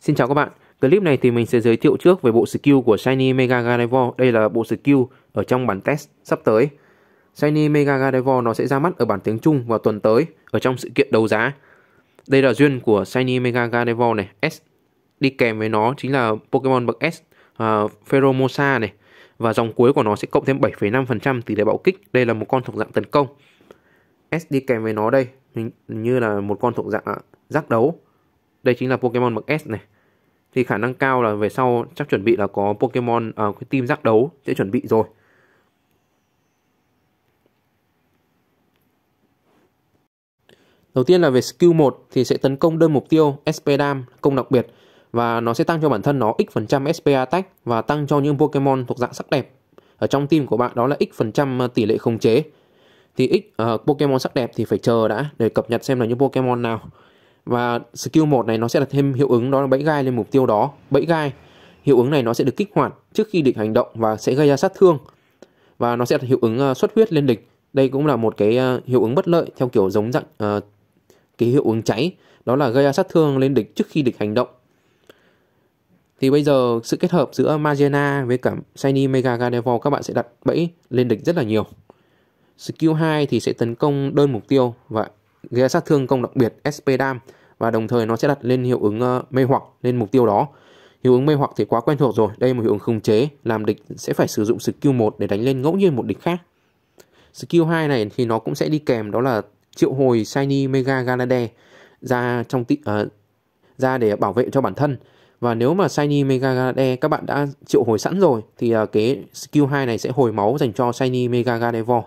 Xin chào các bạn, clip này thì mình sẽ giới thiệu trước về bộ skill của Shiny Mega Gardevoir. Đây là bộ skill ở trong bản test sắp tới. Shiny Mega Gardevoir nó sẽ ra mắt ở bản tiếng Trung vào tuần tới ở trong sự kiện đấu giá. Đây là duyên của Shiny Mega Gardevoir này, S. Đi kèm với nó chính là Pokemon bậc S, uh, Pheromosa này. Và dòng cuối của nó sẽ cộng thêm 7,5% tỷ lệ bạo kích. Đây là một con thuộc dạng tấn công. S đi kèm với nó đây, hình như là một con thuộc dạng à, giác đấu đây chính là Pokemon bậc S này thì khả năng cao là về sau chắc chuẩn bị là có Pokemon à, cái team giác đấu sẽ chuẩn bị rồi Đầu tiên là về skill 1 thì sẽ tấn công đơn mục tiêu SP Dam, công đặc biệt và nó sẽ tăng cho bản thân nó x phần trăm SP attack và tăng cho những Pokemon thuộc dạng sắc đẹp ở trong team của bạn đó là x phần trăm à, tỷ lệ khống chế thì x uh, à, Pokemon sắc đẹp thì phải chờ đã để cập nhật xem là những Pokemon nào và skill 1 này nó sẽ là thêm hiệu ứng đó là bẫy gai lên mục tiêu đó bẫy gai hiệu ứng này nó sẽ được kích hoạt trước khi địch hành động và sẽ gây ra sát thương và nó sẽ là hiệu ứng ờ, xuất huyết lên địch đây cũng là một cái ờ, hiệu ứng bất lợi theo kiểu giống dạng uh, cái hiệu ứng cháy đó là gây ra sát thương lên địch trước khi địch hành động thì bây giờ sự kết hợp giữa Magena với cả Shiny Mega Gardevoir các bạn sẽ đặt bẫy lên địch rất là nhiều. Skill 2 thì sẽ tấn công đơn mục tiêu và gây sát thương công đặc biệt SP Dam và đồng thời nó sẽ đặt lên hiệu ứng ờ, mê hoặc lên mục tiêu đó. Hiệu ứng mê hoặc thì quá quen thuộc rồi, đây là một hiệu ứng khống chế, làm địch sẽ phải sử dụng skill 1 để đánh lên ngẫu nhiên một địch khác. Skill 2 này thì nó cũng sẽ đi kèm đó là triệu hồi Shiny Mega Galade ra trong tị, uh, ờ, ra để bảo vệ cho bản thân. Và nếu mà Shiny Mega Galade các bạn đã triệu hồi sẵn rồi thì uh, cái skill 2 này sẽ hồi máu dành cho Shiny Mega Gardevoir.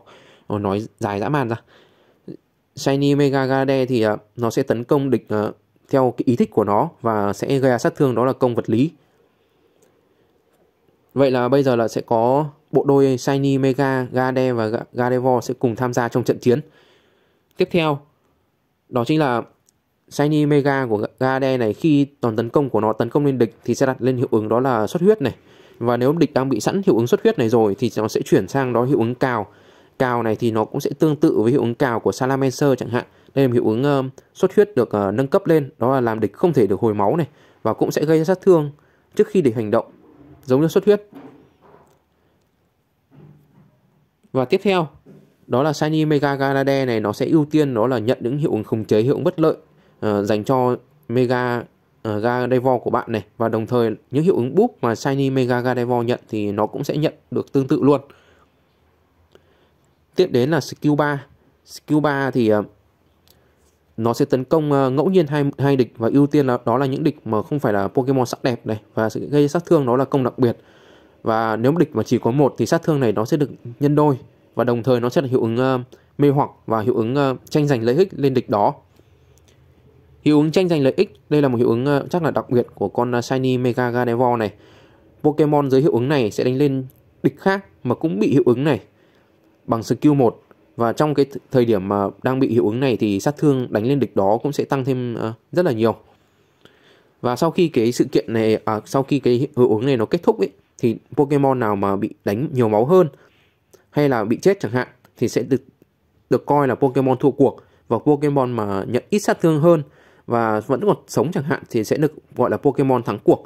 Nói dài dã man ra. Shiny Mega Garade thì uh, nó sẽ tấn công địch uh, theo cái ý thích của nó và sẽ gây ra sát thương đó là công vật lý. Vậy là bây giờ là sẽ có bộ đôi Shiny Mega Garade và Gardevoir sẽ cùng tham gia trong trận chiến. Tiếp theo, đó chính là Shiny Mega của Garade này khi đòn tấn công của nó tấn công lên địch thì sẽ đặt lên hiệu ứng đó là xuất huyết này. Và nếu địch đang bị sẵn hiệu ứng xuất huyết này rồi thì nó sẽ chuyển sang đó hiệu ứng cao cao này thì nó cũng sẽ tương tự với hiệu ứng cao của Salamancer chẳng hạn. Đây là hiệu ứng uh, xuất huyết được uh, nâng cấp lên, đó là làm địch không thể được hồi máu này và cũng sẽ gây ra sát thương trước khi địch hành động, giống như xuất huyết. Và tiếp theo, đó là Shiny Mega Galade này nó sẽ ưu tiên đó là nhận những hiệu ứng khống chế, hiệu ứng bất lợi uh, dành cho Mega uh, Gardevoir của bạn này và đồng thời những hiệu ứng búp mà Shiny Mega Gardevoir nhận thì nó cũng sẽ nhận được tương tự luôn tiếp đến là skill 3 skill 3 thì ờ, nó sẽ tấn công ờ, ngẫu nhiên hai hai địch và ưu tiên là đó là những địch mà không phải là Pokemon sắc đẹp này và sẽ gây sát thương đó là công đặc biệt và nếu địch mà chỉ có một thì sát thương này nó sẽ được nhân đôi và đồng thời nó sẽ là hiệu ứng ờ, mê hoặc và hiệu ứng tranh giành lợi ích lên địch đó hiệu ứng tranh giành lợi ích đây là một hiệu ứng chắc là đặc biệt của con shiny mega gardevoir này pokemon dưới hiệu ứng này sẽ đánh lên địch khác mà cũng bị hiệu ứng này bằng skill 1 và trong cái thời điểm mà đang bị hiệu ứng này thì sát thương đánh lên địch đó cũng sẽ tăng thêm ờ, rất là nhiều và sau khi cái sự kiện này à, sau khi cái hiệu ứng này nó kết thúc ấy thì Pokemon nào mà bị đánh nhiều máu hơn hay là bị chết chẳng hạn thì sẽ được được coi là Pokemon thua cuộc và Pokemon mà nhận ít sát thương hơn và vẫn còn sống chẳng hạn thì sẽ được gọi là Pokemon thắng cuộc.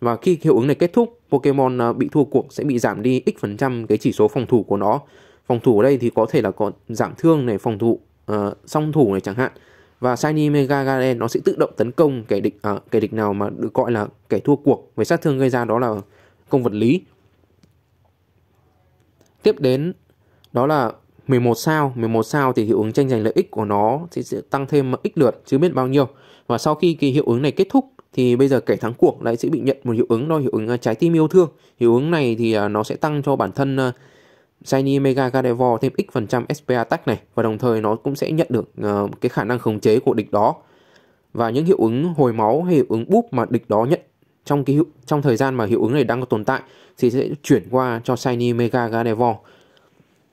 Và khi hiệu ứng này kết thúc, Pokemon ờ, bị thua cuộc sẽ bị giảm đi x phần trăm cái chỉ số phòng thủ của nó phòng thủ ở đây thì có thể là có giảm thương này phòng thủ uh, song thủ này chẳng hạn và shiny mega garen nó sẽ tự động tấn công kẻ địch à, kẻ địch nào mà được gọi là kẻ thua cuộc với sát thương gây ra đó là công vật lý tiếp đến đó là 11 sao 11 sao thì hiệu ứng tranh giành lợi ích của nó thì sẽ tăng thêm ít lượt chứ biết bao nhiêu và sau khi kỳ hiệu ứng này kết thúc thì bây giờ kẻ thắng cuộc lại sẽ bị nhận một hiệu ứng đó hiệu ứng à, trái tim yêu thương hiệu ứng này thì à, nó sẽ tăng cho bản thân à, Shiny Mega Gardevoir thêm x phần trăm SP attack này và đồng thời nó cũng sẽ nhận được uh, cái khả năng khống chế của địch đó và những hiệu ứng hồi máu hay hiệu ứng búp mà địch đó nhận trong cái hiệu, trong thời gian mà hiệu ứng này đang có tồn tại thì sẽ chuyển qua cho Shiny Mega Gardevoir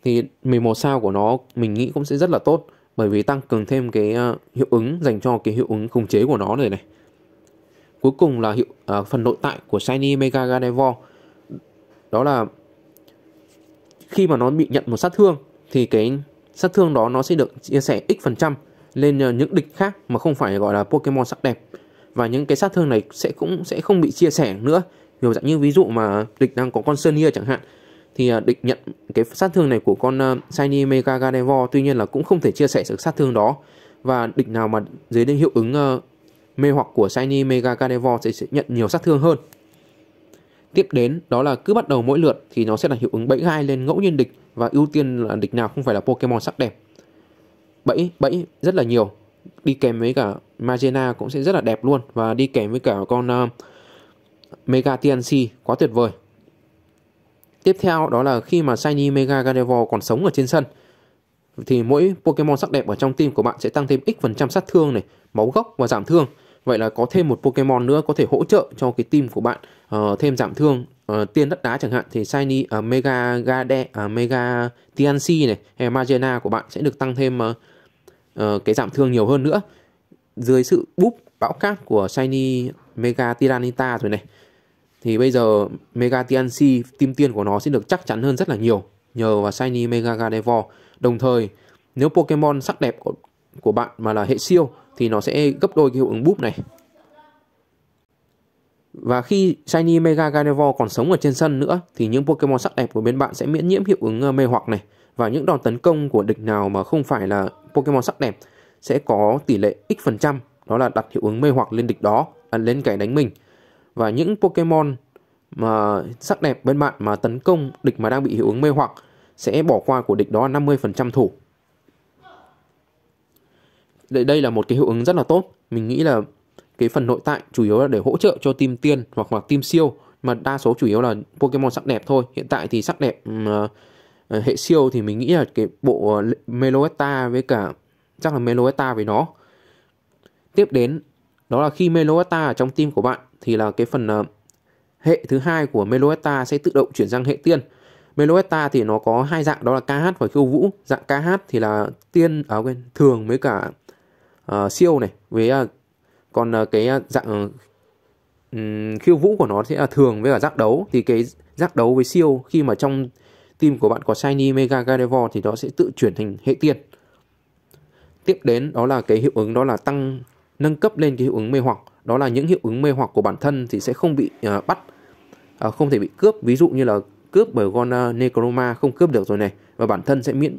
thì 11 sao của nó mình nghĩ cũng sẽ rất là tốt bởi vì tăng cường thêm cái uh, hiệu ứng dành cho cái hiệu ứng khống chế của nó này này cuối cùng là hiệu uh, phần nội tại của Shiny Mega Gardevoir đó là khi mà nó bị nhận một sát thương thì cái sát thương đó nó sẽ được chia sẻ x phần trăm lên ờ, những địch khác mà không phải gọi là Pokemon sắc đẹp và những cái sát thương này sẽ cũng sẽ không bị chia sẻ nữa nhiều dạng như ví dụ mà địch đang có con Sunny chẳng hạn thì ờ, địch nhận cái sát thương này của con ờ, Shiny Mega Gardevoir tuy nhiên là cũng không thể chia sẻ sự sát thương đó và địch nào mà dưới đến hiệu ứng mê hoặc của Shiny Mega Gardevoir sẽ, sẽ nhận nhiều sát thương hơn Tiếp đến đó là cứ bắt đầu mỗi lượt thì nó sẽ là hiệu ứng bẫy gai lên ngẫu nhiên địch và ưu tiên là địch nào không phải là Pokemon sắc đẹp. Bẫy, bẫy rất là nhiều. Đi kèm với cả Magena cũng sẽ rất là đẹp luôn và đi kèm với cả con uh, Mega TNC quá tuyệt vời. Tiếp theo đó là khi mà Shiny Mega Gardevoir còn sống ở trên sân thì mỗi Pokemon sắc đẹp ở trong team của bạn sẽ tăng thêm x phần trăm sát thương này, máu gốc và giảm thương. Vậy là có thêm một Pokemon nữa có thể hỗ trợ cho cái team của bạn uh, thêm giảm thương uh, tiên đất đá chẳng hạn thì shiny uh, mega gade uh, mega tnc này hay magena của bạn sẽ được tăng thêm uh, uh, cái giảm thương nhiều hơn nữa dưới sự búp bão cát của shiny mega tiranita rồi này thì bây giờ mega tnc tim tiên của nó sẽ được chắc chắn hơn rất là nhiều nhờ vào shiny mega gardevoir đồng thời nếu pokemon sắc đẹp của, của bạn mà là hệ siêu thì nó sẽ gấp đôi cái hiệu ứng búp này và khi Shiny Mega Gardevoir còn sống ở trên sân nữa thì những Pokemon sắc đẹp của bên bạn sẽ miễn nhiễm hiệu ứng ờ, mê hoặc này và những đòn tấn công của địch nào mà không phải là Pokemon sắc đẹp sẽ có tỷ lệ x phần trăm đó là đặt hiệu ứng mê hoặc lên địch đó à, lên kẻ đánh mình và những Pokemon mà sắc đẹp bên bạn mà tấn công địch mà đang bị hiệu ứng mê hoặc sẽ bỏ qua của địch đó 50% thủ đây, đây là một cái hiệu ứng rất là tốt mình nghĩ là cái phần nội tại chủ yếu là để hỗ trợ cho team tiên hoặc hoặc team siêu mà đa số chủ yếu là Pokemon sắc đẹp thôi. Hiện tại thì sắc đẹp uh, hệ siêu thì mình nghĩ là cái bộ ờ, Meloetta với cả chắc là Meloetta với nó. Tiếp đến đó là khi Meloetta ở trong team của bạn thì là cái phần uh, hệ thứ hai của Meloetta sẽ tự động chuyển sang hệ tiên. Meloetta thì nó có hai dạng đó là KH và khiêu vũ. Dạng KH thì là tiên à quên, thường với cả uh, siêu này với uh, còn ờ, cái ờ, dạng um, khiêu vũ của nó sẽ là thường với cả giác đấu thì cái giác đấu với siêu khi mà trong team của bạn có shiny mega gardevoir thì nó sẽ tự chuyển thành hệ tiên tiếp đến đó là cái hiệu ứng đó là tăng nâng cấp lên cái hiệu ứng mê hoặc đó là những hiệu ứng mê hoặc của bản thân thì sẽ không bị uh, bắt uh, không thể bị cướp ví dụ như là cướp bởi con uh, necroma không cướp được rồi này và bản thân sẽ miễn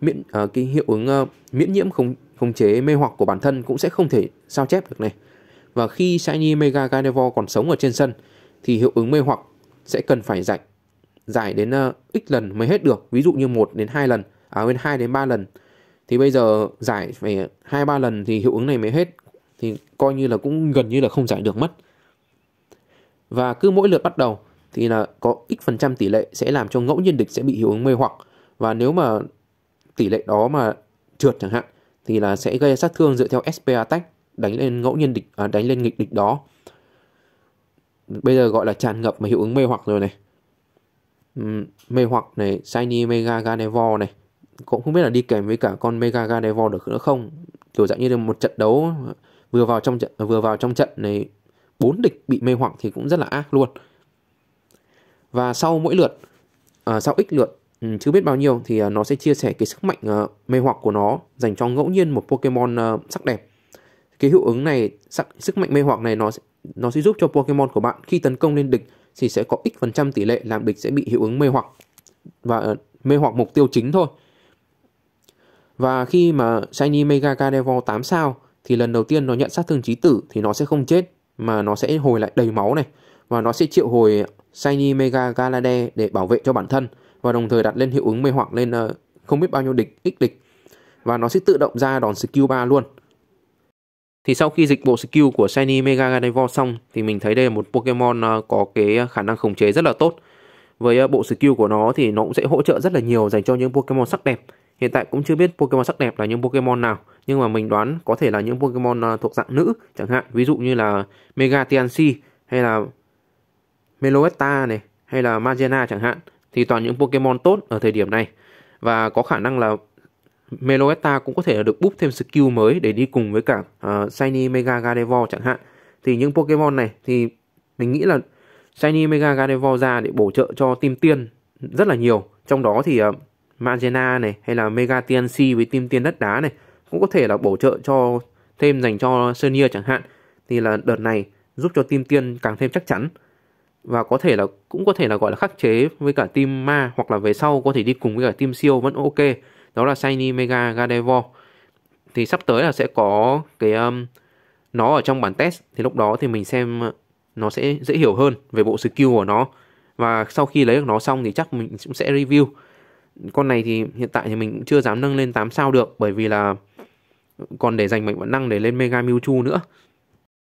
miễn uh, cái hiệu ứng uh, miễn nhiễm không khống chế mê hoặc của bản thân cũng sẽ không thể sao chép được này. Và khi Shiny Mega Carnivore còn sống ở trên sân thì hiệu ứng mê hoặc sẽ cần phải giải giải đến uh, ờ, x lần mới hết được, ví dụ như 1 đến 2 lần, à bên 2 đến 3 lần. Thì bây giờ giải về 2 3 lần thì hiệu ứng này mới hết thì coi như là cũng gần như là không giải được mất. Và cứ mỗi lượt bắt đầu thì là có x phần trăm tỷ lệ sẽ làm cho ngẫu nhiên địch sẽ bị hiệu ứng mê hoặc và nếu mà tỷ lệ đó mà trượt chẳng hạn thì là sẽ gây sát thương dựa theo SP attack đánh lên ngẫu nhiên địch à, đánh lên nghịch địch đó. Bây giờ gọi là tràn ngập mà hiệu ứng mê hoặc rồi này. Uhm, mê hoặc này, Shiny Mega Ganevor này, cũng không biết là đi kèm với cả con Mega Ganevor được nữa không. Kiểu dạng như là một trận đấu vừa vào trong trận à, vừa vào trong trận này bốn địch bị mê hoặc thì cũng rất là ác luôn. Và sau mỗi lượt à, sau x lượt Ừ, chưa biết bao nhiêu thì ờ, nó sẽ chia sẻ cái sức mạnh ờ, mê hoặc của nó dành cho ngẫu nhiên một Pokemon ờ, sắc đẹp. Cái hiệu ứng này, sắc, sức mạnh mê hoặc này nó nó sẽ giúp cho Pokemon của bạn khi tấn công lên địch thì sẽ có x phần trăm tỷ lệ làm địch sẽ bị hiệu ứng mê hoặc và mê hoặc mục tiêu chính thôi. Và khi mà Shiny Mega Gardevoir 8 sao thì lần đầu tiên nó nhận sát thương chí tử thì nó sẽ không chết mà nó sẽ hồi lại đầy máu này và nó sẽ triệu hồi Shiny Mega Galade để bảo vệ cho bản thân và đồng thời đặt lên hiệu ứng mê hoặc lên ờ, không biết bao nhiêu địch ít địch và nó sẽ tự động ra đòn skill 3 luôn. Thì sau khi dịch bộ skill của Shiny Mega Gardevoir xong thì mình thấy đây là một Pokemon ờ, có cái khả năng khống chế rất là tốt. Với ờ, bộ skill của nó thì nó cũng sẽ hỗ trợ rất là nhiều dành cho những Pokemon sắc đẹp. Hiện tại cũng chưa biết Pokemon sắc đẹp là những Pokemon nào, nhưng mà mình đoán có thể là những Pokemon thuộc dạng nữ, chẳng hạn ví dụ như là Mega Tianxi hay là Meloetta này hay là Magena chẳng hạn thì toàn những Pokemon tốt ở thời điểm này và có khả năng là Meloetta cũng có thể là được búp thêm skill mới để đi cùng với cả uh, Shiny Mega Gardevoir chẳng hạn thì những Pokemon này thì mình nghĩ là Shiny Mega Gardevoir ra để bổ trợ cho team tiên rất là nhiều trong đó thì uh, Magena này hay là Mega TNC với team tiên đất đá này cũng có thể là bổ trợ cho thêm dành cho Sonia chẳng hạn thì là đợt này giúp cho team tiên càng thêm chắc chắn và có thể là cũng có thể là gọi là khắc chế với cả team ma hoặc là về sau có thể đi cùng với cả team siêu vẫn ok đó là shiny mega gardevoir thì sắp tới là sẽ có cái um, nó ở trong bản test thì lúc đó thì mình xem uh, nó sẽ dễ hiểu hơn về bộ skill của nó và sau khi lấy được nó xong thì chắc mình cũng sẽ review con này thì hiện tại thì mình cũng chưa dám nâng lên 8 sao được bởi vì là còn để dành mệnh bản năng để lên Mega Mewtwo nữa